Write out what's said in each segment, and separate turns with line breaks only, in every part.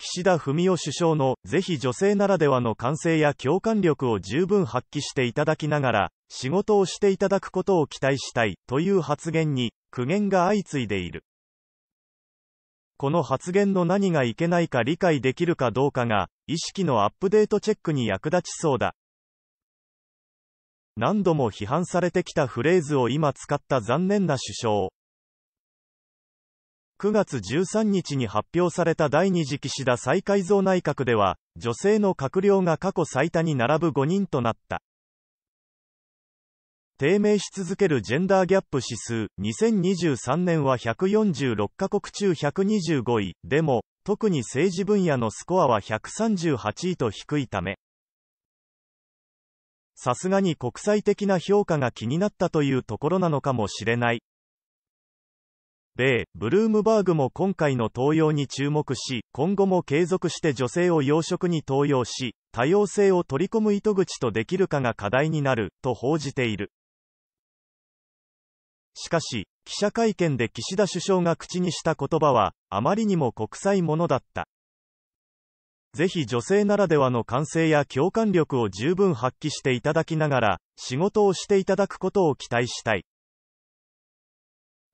岸田文雄首相の、ぜひ女性ならではの感性や共感力を十分発揮していただきながら、仕事をしていただくことを期待したい、という発言に、苦言が相次いでいる。この発言の何がいけないか理解できるかどうかが、意識のアップデートチェックに役立ちそうだ。何度も批判されてきたフレーズを今使った残念な首相。9月13日に発表された第2次岸田再改造内閣では、女性の閣僚が過去最多に並ぶ5人となった。低迷し続けるジェンダーギャップ指数、2023年は146カ国中125位、でも、特に政治分野のスコアは138位と低いため、さすがに国際的な評価が気になったというところなのかもしれない。米、ブルームバーグも今回の登用に注目し、今後も継続して女性を養殖に登用し、多様性を取り込む糸口とできるかが課題になる、と報じている。しかし、記者会見で岸田首相が口にした言葉は、あまりにも国際ものだった。ぜひ女性ならではの感性や共感力を十分発揮していただきながら、仕事をしていただくことを期待したい。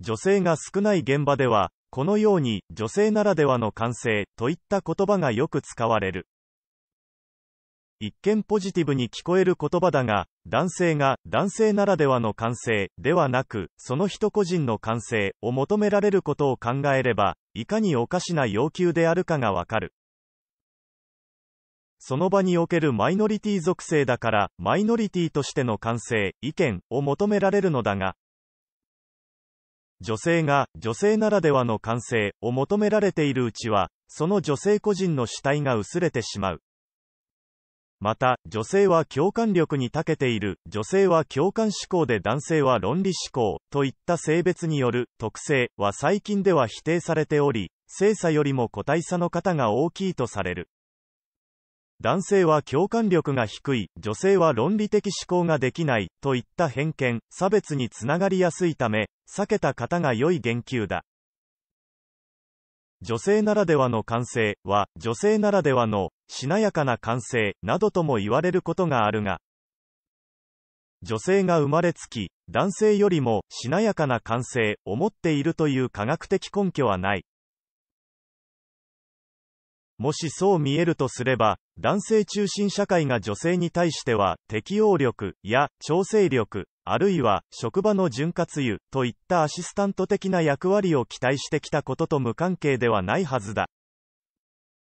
女性が少ない現場では、このように女性ならではの感性といった言葉がよく使われる。一見ポジティブに聞こえる言葉だが、男性が男性ならではの感性ではなく、その人個人の感性を求められることを考えれば、いかにおかしな要求であるかがわかる。その場におけるマイノリティ属性だから、マイノリティとしての感性、意見を求められるのだが、女性が女性ならではの感性を求められているうちは、その女性個人の主体が薄れてしまう。また、女性は共感力に長けている、女性は共感思考で男性は論理思考、といった性別による特性は最近では否定されており、性差よりも個体差の方が大きいとされる。男性は共感力が低い、女性は論理的思考ができない、といった偏見、差別につながりやすいため、避けた方が良い言及だ。女性ならではの感性は、女性ならではの、しなやかな感性、などとも言われることがあるが、女性が生まれつき、男性よりも、しなやかな感性を持っているという科学的根拠はない。もしそう見えるとすれば、男性中心社会が女性に対しては、適応力や調整力、あるいは職場の潤滑油といったアシスタント的な役割を期待してきたことと無関係ではないはずだ。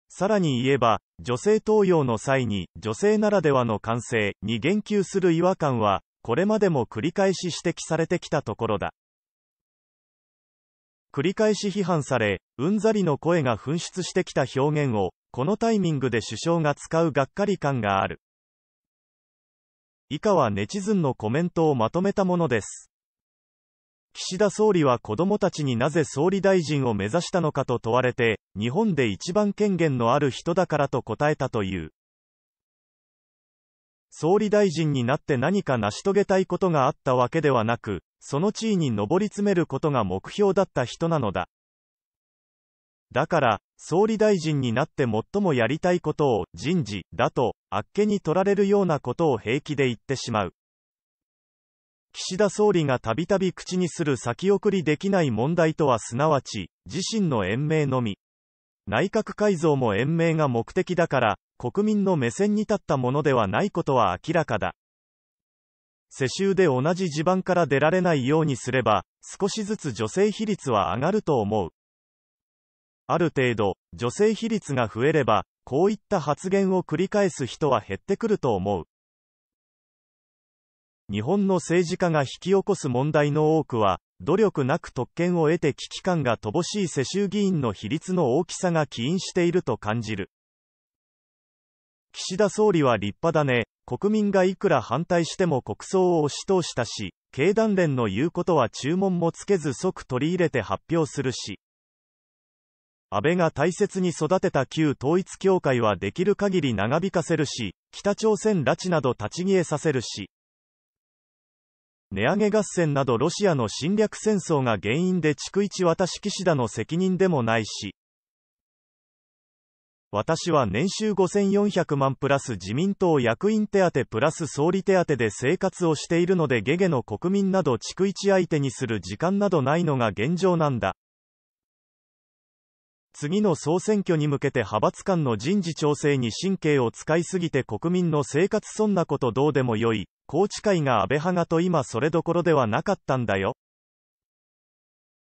さらに言えば、女性登用の際に、女性ならではの感性に言及する違和感は、これまでも繰り返し指摘されてきたところだ。繰り返し批判され、うんざりの声が噴出してきた表現を、このタイミングで首相が使うがっかり感がある。以下はネチズンのコメントをまとめたものです。岸田総理は子供たちになぜ総理大臣を目指したのかと問われて、日本で一番権限のある人だからと答えたという。総理大臣になって何か成し遂げたいことがあったわけではなく、その地位に上り詰めることが目標だった人なのだ。だから、総理大臣になって最もやりたいことを人事だと、あっけに取られるようなことを平気で言ってしまう。岸田総理がたびたび口にする先送りできない問題とはすなわち、自身の延命のみ。内閣改造も延命が目的だから、国民の目線に立ったものではないことは明らかだ。世襲で同じ地盤から出られないようにすれば、少しずつ女性比率は上がると思う。ある程度、女性比率が増えれば、こういった発言を繰り返す人は減ってくると思う。日本の政治家が引き起こす問題の多くは、努力なく特権を得て危機感が乏しい世襲議員の比率の大きさが起因していると感じる。岸田総理は立派だね。国民がいくら反対しても国葬を押し通したし、経団連の言うことは注文もつけず即取り入れて発表するし。安倍が大切に育てた旧統一教会はできる限り長引かせるし、北朝鮮拉致など立ち消えさせるし。値上げ合戦などロシアの侵略戦争が原因で逐一私岸田の責任でもないし、私は年収5400万プラス自民党役員手当プラス総理手当で生活をしているのでゲゲの国民など逐一相手にする時間などないのが現状なんだ。次の総選挙に向けて派閥間の人事調整に神経を使いすぎて国民の生活そんなことどうでもよい、宏池会が安倍派がと今それどころではなかったんだよ。